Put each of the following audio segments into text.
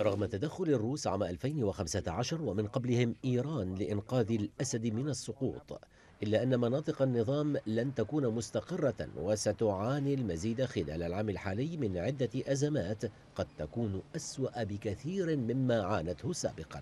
رغم تدخل الروس عام 2015 ومن قبلهم إيران لإنقاذ الأسد من السقوط إلا أن مناطق النظام لن تكون مستقرة وستعاني المزيد خلال العام الحالي من عدة أزمات قد تكون أسوأ بكثير مما عانته سابقاً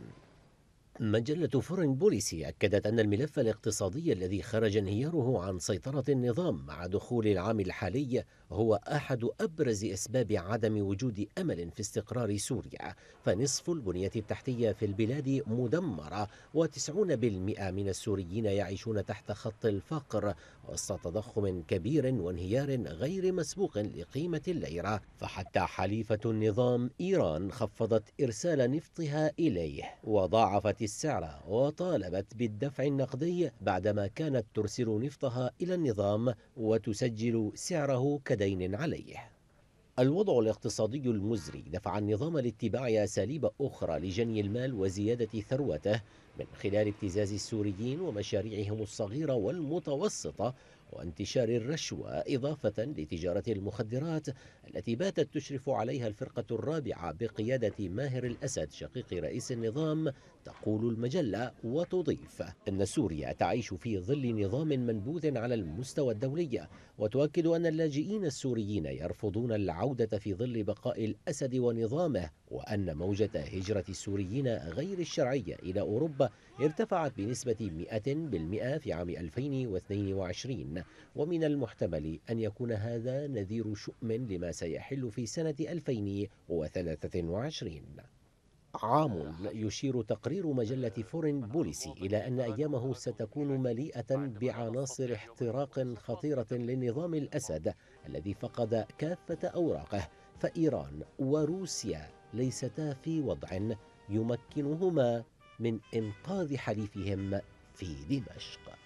مجلة فورين بوليسي أكدت أن الملف الاقتصادي الذي خرج انهياره عن سيطرة النظام مع دخول العام الحالي هو أحد أبرز أسباب عدم وجود أمل في استقرار سوريا فنصف البنية التحتية في البلاد مدمرة وتسعون بالمئة من السوريين يعيشون تحت خط الفقر وسط تضخم كبير وانهيار غير مسبوق لقيمة الليرة فحتى حليفة النظام إيران خفضت إرسال نفطها إليه وضاعفت السعر وطالبت بالدفع النقدي بعدما كانت ترسل نفطها إلى النظام وتسجل سعره كدين عليه الوضع الاقتصادي المزري دفع النظام لاتباع أساليب أخرى لجني المال وزيادة ثروته من خلال ابتزاز السوريين ومشاريعهم الصغيرة والمتوسطة وانتشار الرشوة إضافة لتجارة المخدرات التي باتت تشرف عليها الفرقة الرابعة بقيادة ماهر الأسد شقيق رئيس النظام تقول المجلة وتضيف أن سوريا تعيش في ظل نظام منبوذ على المستوى الدولي وتؤكد أن اللاجئين السوريين يرفضون العودة في ظل بقاء الأسد ونظامه وأن موجة هجرة السوريين غير الشرعية إلى أوروبا ارتفعت بنسبة 100% في عام 2022 ومن المحتمل أن يكون هذا نذير شؤم لما سيحل في سنة 2023 عام يشير تقرير مجلة فورين بوليسي إلى أن أيامه ستكون مليئة بعناصر احتراق خطيرة للنظام الأسد الذي فقد كافة أوراقه فإيران وروسيا ليستا في وضع يمكنهما من إنقاذ حليفهم في دمشق